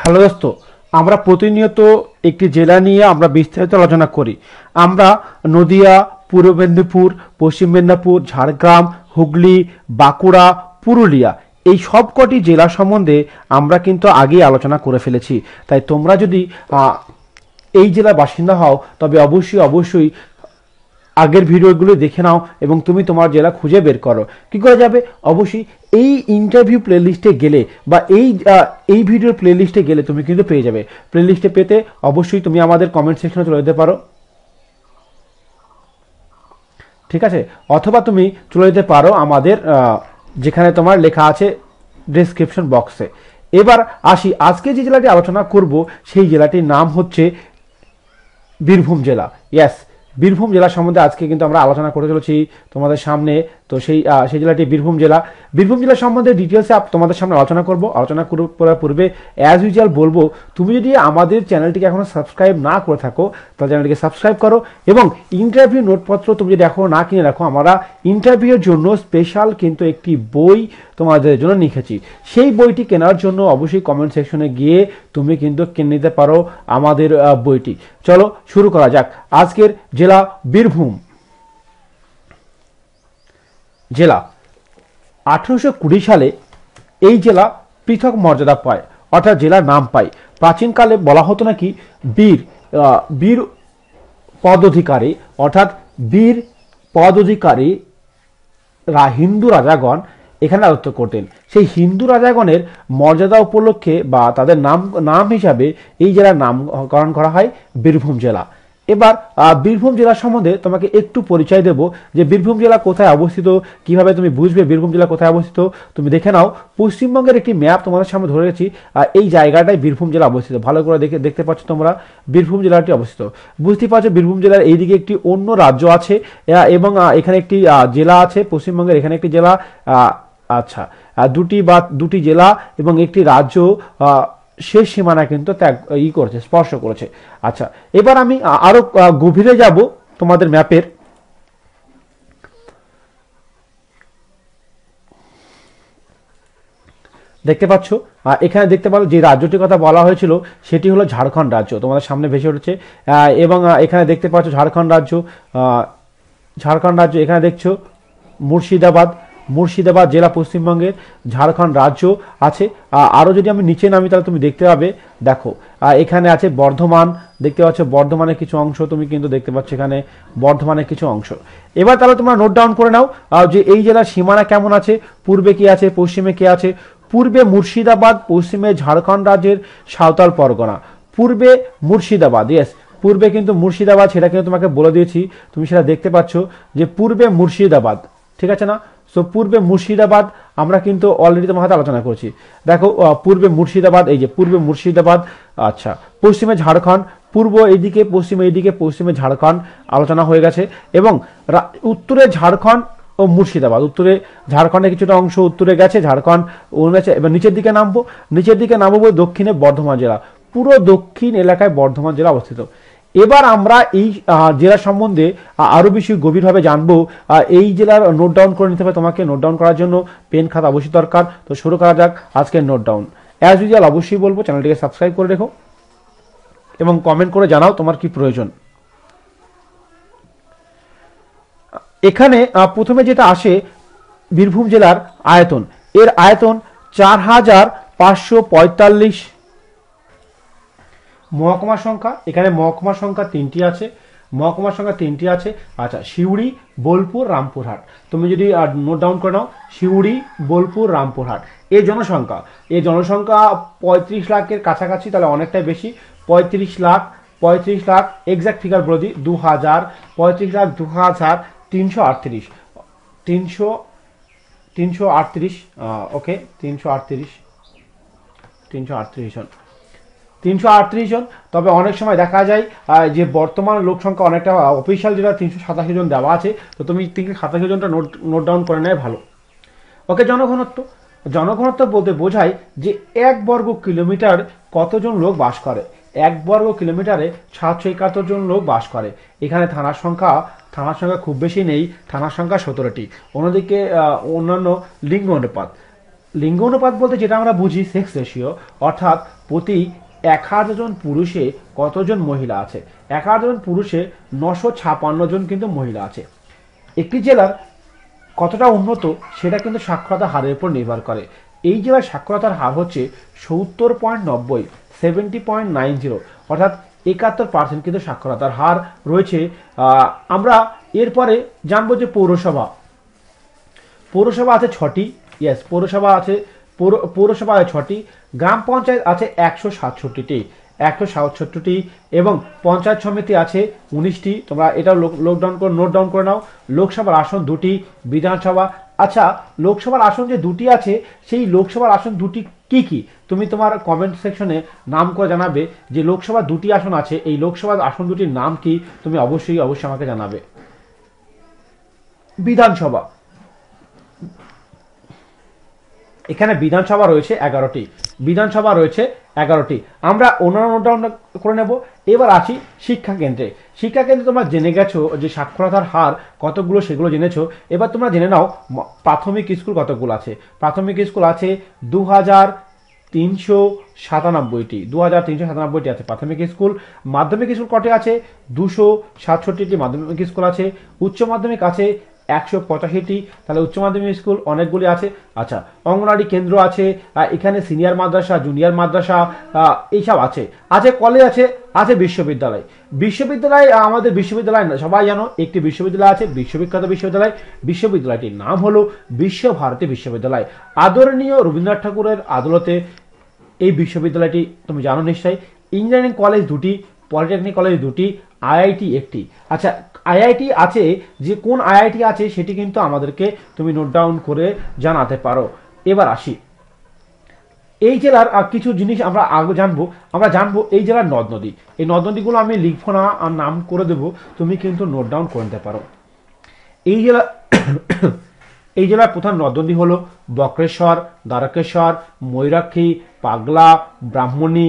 Hello দোস্ত আমরা প্রতিনিয়ত একটি জেলা নিয়ে আমরা বিস্তারিত আলোচনা করি আমরা নদিয়া পূর্ব মেদিনীপুর পশ্চিম মেদিনীপুর ঝাড়গ্রাম হুগলি বাঁকুড়া পুরুলিয়া এই সব কটি জেলা সম্বন্ধে আমরা কিন্তু আগেই আলোচনা করে ফেলেছি তাই তোমরা যদি এই জেলার বাসিন্দা হও তবে অবশ্যই অবশ্যই আগের ভিডিওগুলো দেখে নাও এবং তুমি তোমার জেলা খুঁজে বের করো কি করা যাবে অবশ্যই এই ইন্টারভিউ প্লেলিস্টে গেলে বা এই এই ভিডিওর প্লেলিস্টে গেলে তুমি কিন্তু পেয়ে যাবে প্লেলিস্টে পেতে অবশ্যই তুমি আমাদের কমেন্ট সেকশনে চলে যেতে পারো ঠিক আছে অথবা তুমি চলে যেতে পারো আমাদের যেখানে তোমার লেখা আছে ডিসক্রিপশন বক্সে এবার আসি আজকে যে জেলাটি আলোচনা করব সেই জেলাটির নাম হচ্ছে বীরভূম জেলা ইয়াস বীরভূম জেলা সম্বন্ধে আজকে কিন্তু আমরা আলোচনা করে চলেছি তোমাদের সামনে তো সেই সেই জেলাটি বীরভূম জেলা বীরভূম জেলা সম্বন্ধে ডিটেলসে তোমাদের সামনে আলোচনা করব আলোচনা করার পূর্বে অ্যাজ ইউজুয়াল বলবো তুমি যদি আমাদের চ্যানেলটিকে এখনও সাবস্ক্রাইব না করে থাকো তাহলে চ্যানেলটিকে সাবস্ক্রাইব করো এবং ইন্টারভিউ নোটপত্র তুমি যদি এখনো না কিনে রাখো আমরা ইন্টারভিউর জন্য স্পেশাল কিন্তু একটি বই তোমাদের জন্য লিখেছি সেই বইটি কেনার জন্য অবশ্যই কমেন্ট সেকশনে গিয়ে তুমি কিন্তু কিনে নিতে পারো আমাদের বইটি চলো শুরু করা যাক আজকের জেলা বীরভূম জেলা আঠেরোশো কুড়ি সালে এই জেলা পৃথক মর্যাদা পায় অর্থাৎ জেলার নাম পায় প্রাচীনকালে বলা হতো নাকি বীর বীর পদাধিকারী অর্থাৎ বীর অধিকারী রা হিন্দু রাজাগণ এখানে রাজত্ব করতেন সেই হিন্দু রাজাগণের মর্যাদা উপলক্ষে বা তাদের নাম নাম হিসাবে এই জেলার নামকরণ করা হয় বীরভূম জেলা এবার বীরভূম জেলা সম্বন্ধে তোমাকে একটু পরিচয় দেব যে বীরভূম জেলা কোথায় অবস্থিত কিভাবে তুমি বুঝবে বীরভূম জেলা কোথায় অবস্থিত তুমি দেখে নাও পশ্চিমবঙ্গের একটি ম্যাপ তোমাদের সামনে ধরে রেখেছি এই জায়গাটাই বীরভূম জেলা অবস্থিত ভালো করে দেখে দেখতে পাচ্ছ তোমরা বীরভূম জেলাটি অবস্থিত বুঝতে পারছো বীরভূম জেলার এইদিকে একটি অন্য রাজ্য আছে এবং এখানে একটি জেলা আছে পশ্চিমবঙ্গের এখানে একটি জেলা আচ্ছা দুটি বা দুটি জেলা এবং একটি রাজ্য সে সীমানা কিন্তু ত্যাগ ই করেছে স্পর্শ করেছে আচ্ছা এবার আমি আরো গভীরে যাব তোমাদের ম্যাপের দেখতে পাচ্ছ এখানে দেখতে পাবো যে রাজ্যটির কথা বলা হয়েছিল সেটি হলো ঝাড়খণ্ড রাজ্য তোমাদের সামনে ভেসে উঠেছে এবং এখানে দেখতে পাচ্ছ ঝাড়খণ্ড রাজ্য ঝাড়খণ্ড রাজ্য এখানে দেখছো মুর্শিদাবাদ মুর্শিদাবাদ জেলা পশ্চিমবঙ্গের ঝাড়খণ্ড রাজ্য আছে আরও যদি আমি নিচে নামি তাহলে তুমি দেখতে পাবে দেখো এখানে আছে বর্ধমান দেখতে পাচ্ছ বর্ধমানের কিছু অংশ তুমি কিন্তু দেখতে পাচ্ছ এখানে বর্ধমানের কিছু অংশ এবার তাহলে তোমরা নোট ডাউন করে নাও যে এই জেলার সীমানা কেমন আছে পূর্বে কি আছে পশ্চিমে কি আছে পূর্বে মুর্শিদাবাদ পশ্চিমে ঝাড়খণ্ড রাজ্যের সাঁওতাল পরগনা পূর্বে মুর্শিদাবাদ ইয়েস পূর্বে কিন্তু মুর্শিদাবাদ সেটা কিন্তু তোমাকে বলে দিয়েছি তুমি সেটা দেখতে পাচ্ছ যে পূর্বে মুর্শিদাবাদ ঠিক আছে না সো পূর্বে মুর্শিদাবাদ আমরা কিন্তু অলরেডি তোমার হাতে আলোচনা করছি দেখো পূর্বে মুর্শিদাবাদ এই যে পূর্বে মুর্শিদাবাদ আচ্ছা পশ্চিমে ঝাড়খণ্ড পূর্ব এইদিকে পশ্চিমে এইদিকে পশ্চিমে ঝাড়খণ্ড আলোচনা হয়ে গেছে এবং উত্তরে ঝাড়খণ্ড ও মুর্শিদাবাদ উত্তরে ঝাড়খণ্ডের কিছুটা অংশ উত্তরে গেছে ঝাড়খণ্ড গেছে এবার নিচের দিকে নামবো নিচের দিকে নামবো দক্ষিণে বর্ধমান জেলা পুরো দক্ষিণ এলাকায় বর্ধমান জেলা অবস্থিত এবার আমরা এই জেলা সম্বন্ধে আরও বেশি গভীরভাবে জানব এই জেলার নোট ডাউন করে নিতে হবে তোমাকে নোট ডাউন করার জন্য পেন খাতা অবশ্যই দরকার তো শুরু করা যাক আজকের নোট ডাউন অ্যাজ ইউজুয়াল অবশ্যই বলবো চ্যানেলটিকে সাবস্ক্রাইব করে রেখো এবং কমেন্ট করে জানাও তোমার কি প্রয়োজন এখানে প্রথমে যেটা আসে বীরভূম জেলার আয়তন এর আয়তন চার হাজার পাঁচশো পঁয়তাল্লিশ মহকুমা সংখ্যা এখানে মহকুমা সংখ্যা তিনটি আছে মহকুমার সংখ্যা তিনটি আছে আচ্ছা সিউড়ি বোলপুর রামপুরহাট তুমি যদি নোট ডাউন করে নাও সিউড়ি বোলপুর রামপুরহাট এই জনসংখ্যা এই জনসংখ্যা পঁয়ত্রিশ লাখের কাছাকাছি তাহলে অনেকটাই বেশি পঁয়ত্রিশ লাখ পঁয়ত্রিশ লাখ এক্স্যাক্ট ফিগার বলে দিই দু হাজার পঁয়ত্রিশ লাখ দু হাজার তিনশো আটত্রিশ তিনশো তিনশো আটত্রিশ ওকে তিনশো আটত্রিশ তিনশো আটত্রিশ তিনশো আটত্রিশ জন তবে অনেক সময় দেখা যায় যে বর্তমান লোক সংখ্যা অনেকটা অফিসিয়াল যেটা তিনশো সাতাশি জন দেওয়া আছে তো তুমি তিনশো সাতাশি জনটা নোট নোট ডাউন করে নেয় ভালো ওকে জনঘনত্ব জনঘনত্ব বলতে বোঝায় যে এক বর্গ কিলোমিটার কতজন লোক বাস করে এক বর্গ কিলোমিটারে সাতশো একাত্তর জন লোক বাস করে এখানে থানার সংখ্যা থানার সংখ্যা খুব বেশি নেই থানার সংখ্যা সতেরোটি অন্যদিকে অন্যান্য লিঙ্গ অনুপাত লিঙ্গ অনুপাত বলতে যেটা আমরা বুঝি সেক্স রেশিও অর্থাৎ প্রতি এক হাজার জন পুরুষে কতজন মহিলা আছে এক হাজার জন পুরুষে নশো ছাপান্ন জন কিন্তু মহিলা আছে একটি জেলার কতটা উন্নত সেটা কিন্তু সাক্ষরতার হারের উপর নির্ভর করে এই জেলার সাক্ষরতার হার হচ্ছে সত্তর পয়েন্ট নব্বই সেভেন্টি পয়েন্ট নাইন জিরো অর্থাৎ একাত্তর পার্সেন্ট কিন্তু সাক্ষরতার হার রয়েছে আমরা এরপরে জানবো যে পৌরসভা পৌরসভা আছে ছটি ইয়েস পৌরসভা আছে পৌরসভায় ছটি গ্রাম পঞ্চায়েত আছে একশো সাতষট্টিটি একশো সাতষট্টিটি এবং পঞ্চায়েত সমিতি আছে উনিশটি তোমরা এটাও লকডাউন করে নোট ডাউন করে নাও লোকসভার আসন দুটি বিধানসভা আচ্ছা লোকসভার আসন যে দুটি আছে সেই লোকসভার আসন দুটি কি কি তুমি তোমার কমেন্ট সেকশনে নাম করে জানাবে যে লোকসভা দুটি আসন আছে এই লোকসভার আসন দুটির নাম কি তুমি অবশ্যই অবশ্যই আমাকে জানাবে বিধানসভা এখানে বিধানসভা রয়েছে এগারোটি বিধানসভা রয়েছে এগারোটি আমরা অনুধাবন করে নেব এবার আসি শিক্ষাকেন্দ্রে শিক্ষাকেন্দ্রে তোমরা জেনে গেছো যে সাক্ষরতার হার কতগুলো সেগুলো জেনেছো এবার তোমরা জেনে নাও প্রাথমিক স্কুল কতগুলো আছে প্রাথমিক স্কুল আছে দু হাজার তিনশো সাতানব্বইটি দু হাজার তিনশো সাতানব্বইটি আছে প্রাথমিক স্কুল মাধ্যমিক স্কুল কটি আছে দুশো সাতষট্টিটি মাধ্যমিক স্কুল আছে উচ্চ মাধ্যমিক আছে একশো পঁচাশিটি তাহলে উচ্চ মাধ্যমিক স্কুল অনেকগুলি আছে আচ্ছা অঙ্গনওয়াড়ি কেন্দ্র আছে এখানে সিনিয়র মাদ্রাসা জুনিয়র মাদ্রাসা এইসব আছে আছে কলেজ আছে আছে বিশ্ববিদ্যালয় বিশ্ববিদ্যালয় আমাদের বিশ্ববিদ্যালয় সবাই জানো একটি বিশ্ববিদ্যালয় আছে বিশ্ববিখ্যাত বিশ্ববিদ্যালয় বিশ্ববিদ্যালয়টির নাম হলো বিশ্বভারতী বিশ্ববিদ্যালয় আদরণীয় রবীন্দ্রনাথ ঠাকুরের আদালতে এই বিশ্ববিদ্যালয়টি তুমি জানো নিশ্চয়ই ইঞ্জিনিয়ারিং কলেজ দুটি পলিটেকনিক কলেজ দুটি আইআইটি একটি আচ্ছা আইআইটি আছে যে কোন আইআইটি আছে সেটি কিন্তু আমাদেরকে তুমি নোট ডাউন করে জানাতে পারো এবার আসি এই জেলার কিছু জিনিস আমরা আগে জানবো আমরা জানবো এই জেলার নদ নদী এই নদ নদীগুলো আমি লিখবো না আর নাম করে দেব তুমি কিন্তু নোট ডাউন করে নিতে পারো এই জেলা এই জেলার প্রধান নদ নদী হল বক্রেশ্বর দ্বারকেশ্বর ময়ূরাক্ষী পাগলা ব্রাহ্মণী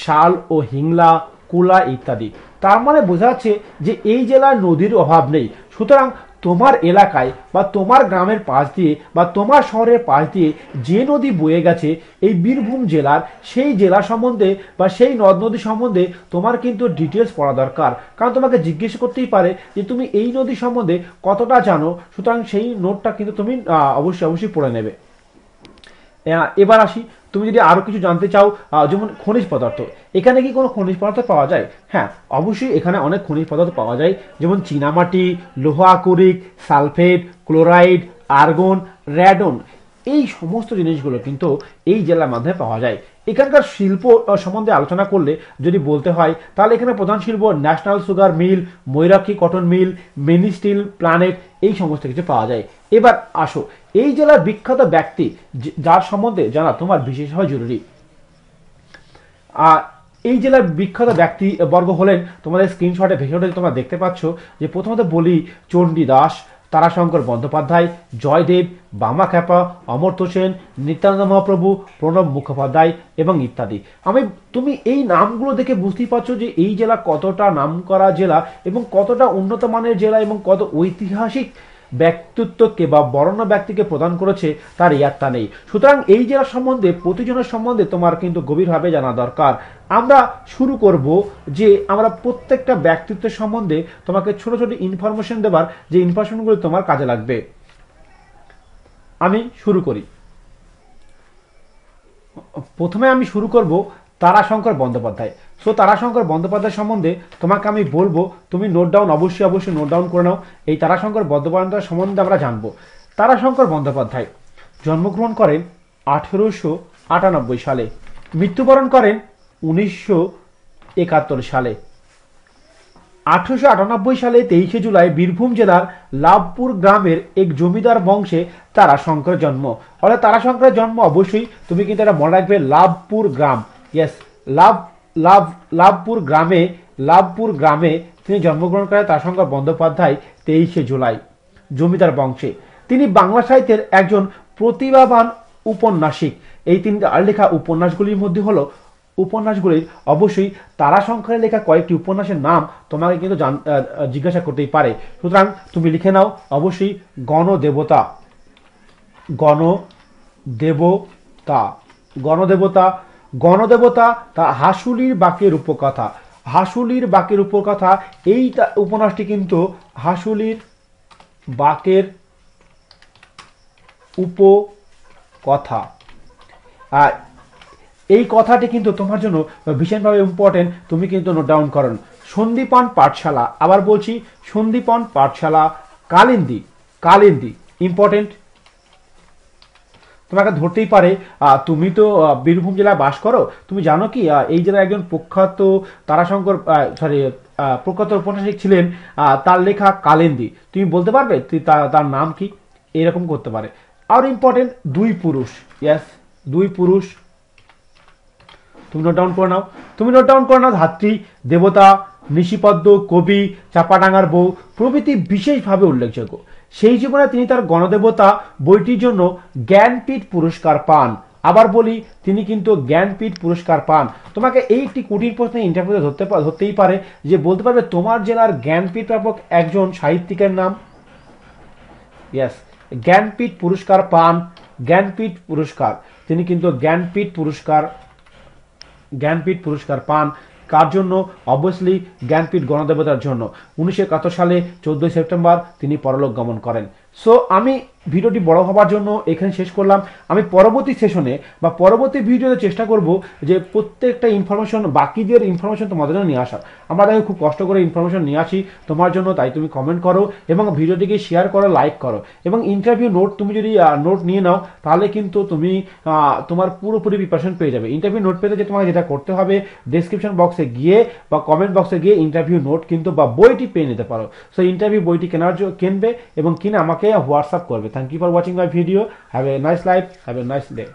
শাল ও হিংলা কুলা ইত্যাদি তার মানে বোঝাচ্ছে যে এই জেলার নদীর অভাব নেই সুতরাং তোমার এলাকায় বা তোমার গ্রামের পাশ দিয়ে বা তোমার শহরের পাশ দিয়ে যে নদী বয়ে গেছে এই বীরভূম জেলার সেই জেলা সম্বন্ধে বা সেই নদ নদী সম্বন্ধে তোমার কিন্তু ডিটেলস পড়া দরকার কারণ তোমাকে জিজ্ঞেস করতেই পারে যে তুমি এই নদী সম্বন্ধে কতটা জানো সুতরাং সেই নোটটা কিন্তু তুমি অবশ্যই অবশ্যই পড়ে নেবে এবার আসি তুমি যদি আরও কিছু জানতে চাও যেমন খনিজ পদার্থ এখানে কি কোনো খনিজ পদার্থ পাওয়া যায় হ্যাঁ অবশ্যই এখানে অনেক খনিজ পদার্থ পাওয়া যায় যেমন চীনামাটি লোহা আকরিক সালফেট ক্লোরাইড আর্গন র্যাডন এই সমস্ত জিনিসগুলো কিন্তু এই জেলার মাধ্যমে পাওয়া যায় এখানকার শিল্প সম্বন্ধে আলোচনা করলে যদি বলতে হয় তাহলে এখানে প্রধান শিল্প national sugar mill Mayurakshi cotton mill mini steel plant এই সমস্ত কিছু পাওয়া যায় এবার আসো এই জেলার বিখ্যাত ব্যক্তি যার সম্বন্ধে জানা তোমার বিশেষ হওয়া জরুরি আর এই জেলার বিখ্যাত ব্যক্তি বর্গ হলেন তোমাদের স্ক্রিনশটে ভেসে তোমরা দেখতে পাচ্ছ যে প্রথমত বলি চণ্ডী দাস তারাশঙ্কর বন্দ্যোপাধ্যায় জয়দেব বামা খ্যাপা অমর্ত্য সেন নিত্যানন্দ মহাপ্রভু প্রণব মুখোপাধ্যায় এবং ইত্যাদি আমি তুমি এই নামগুলো দেখে বুঝতেই পারছো যে এই জেলা কতটা নাম করা জেলা এবং কতটা উন্নত মানের জেলা এবং কত ঐতিহাসিক ব্যক্তিত্বকে বা বর্ণ ব্যক্তিকে প্রদান করেছে তার ইয়াত্তা নেই সুতরাং এই জেলা সম্বন্ধে প্রতিজনের সম্বন্ধে তোমার কিন্তু গভীরভাবে জানা দরকার আমরা শুরু করব যে আমরা প্রত্যেকটা ব্যক্তিত্ব সম্বন্ধে তোমাকে ছোট ছোট ইনফরমেশন দেবার যে ইনফরমেশনগুলো তোমার কাজে লাগবে আমি শুরু করি প্রথমে আমি শুরু করব তারাশঙ্কর বন্দ্যোপাধ্যায় সো তারাশঙ্কর বন্দ্যোপাধ্যায় সম্বন্ধে তোমাকে আমি বলবো তুমি নোট ডাউন অবশ্যই অবশ্যই নোট ডাউন করে নাও এই তারাশঙ্কর বন্দ্যোপাধ্যায় সম্বন্ধে আমরা জানবো তারাশঙ্কর বন্দ্যোপাধ্যায় জন্মগ্রহণ করেন আঠেরোশো আটানব্বই সালে মৃত্যুবরণ করেন উনিশশো একাত্তর সালে আঠেরোশো আটানব্বই সালে তেইশে জুলাই বীরভূম জেলার লাভপুর গ্রামের এক জমিদার বংশে তারাশঙ্কর জন্ম অর্থাৎ তারাশঙ্করের জন্ম অবশ্যই তুমি কিন্তু এটা মনে রাখবে লাভপুর গ্রাম ইয়েস লাভ লাভ লাভপুর গ্রামে লাভপুর গ্রামে তিনি জন্মগ্রহণ করেন সঙ্গে বন্দ্যোপাধ্যায় তেইশে জুলাই জমিদার বংশে তিনি বাংলা সাহিত্যের একজন প্রতিভাবান উপন্যাসিক এই তিনি আর লেখা উপন্যাসগুলির মধ্যে হলো উপন্যাসগুলির অবশ্যই তারা সংখ্যায় লেখা কয়েকটি উপন্যাসের নাম তোমাকে কিন্তু জিজ্ঞাসা করতেই পারে সুতরাং তুমি লিখে নাও অবশ্যই গণদেবতা গণদেবতা গণদেবতা গণদেবতা তা হাসুলির বাকের উপকথা হাসুলির বাকের উপকথা এই উপন্যাসটি কিন্তু হাসুলির বাকের উপকথা আর এই কথাটি কিন্তু তোমার জন্য ভীষণভাবে ইম্পর্টেন্ট তুমি কিন্তু নোট ডাউন করুন সন্দীপন পাঠশালা আবার বলছি সন্দীপন পাঠশালা কালিন্দি কালিন্দি ইম্পর্টেন্ট তোমাকে ধরতেই পারে তুমি তো বীরভূম জেলায় বাস করো তুমি জানো কি এই জেলার একজন প্রখ্যাত তারাশঙ্কর সরি প্রখ্যাত উপন্যাসিক ছিলেন তার লেখা কালেন্দি তুমি বলতে পারবে তার নাম কি এরকম করতে পারে আর ইম্পর্টেন্ট দুই পুরুষ ইয়াস দুই পুরুষ তুমি নোট ডাউন করে নাও তুমি নোট ডাউন করে নাও ধাত্রী দেবতা নিশিপদ্ম কবি চাপাডাঙ্গার বউ প্রভৃতি বিশেষভাবে উল্লেখযোগ্য সেই জীবনে তিনি তার গণদেবতা বইটির জন্য জ্ঞানপীঠ পুরস্কার পান আবার বলি তিনি কিন্তু জ্ঞানপীঠ পুরস্কার পান তোমাকে এই একটি কুটির প্রশ্নে ইন্টারভিউতে ধরতে ধরতেই পারে যে বলতে পারবে তোমার জেলার জ্ঞানপীঠ প্রাপক একজন সাহিত্যিকের নাম ইয়াস জ্ঞানপীঠ পুরস্কার পান জ্ঞানপীঠ পুরস্কার তিনি কিন্তু জ্ঞানপীঠ পুরস্কার জ্ঞানপীঠ পুরস্কার পান কার জন্য অবভিয়াসলি জ্ঞানপীঠ গণদেবতার জন্য উনিশশো সালে চোদ্দোই সেপ্টেম্বর তিনি পরলোক গমন করেন সো আমি ভিডিওটি বড় হবার জন্য এখানে শেষ করলাম আমি পরবর্তী সেশনে বা পরবর্তী ভিডিওতে চেষ্টা করব যে প্রত্যেকটা ইনফরমেশন বাকিদের ইনফরমেশন তোমাদের জন্য নিয়ে আসার আমরা দেখো খুব কষ্ট করে ইনফরমেশন নিয়ে আসি তোমার জন্য তাই তুমি কমেন্ট করো এবং ভিডিওটিকে শেয়ার করো লাইক করো এবং ইন্টারভিউ নোট তুমি যদি নোট নিয়ে নাও তাহলে কিন্তু তুমি তোমার পুরোপুরি প্রিপারেশন পেয়ে যাবে ইন্টারভিউ নোট পেতে যে তোমাকে যেটা করতে হবে ডিসক্রিপশন বক্সে গিয়ে বা কমেন্ট বক্সে গিয়ে ইন্টারভিউ নোট কিন্তু বা বইটি পেয়ে নিতে পারো সো ইন্টারভিউ বইটি কেনার জন্য কিনবে এবং কিনে আমাকে হোয়াটসঅ্যাপ করবে Thank you for watching my video. Have a nice life. Have a nice day.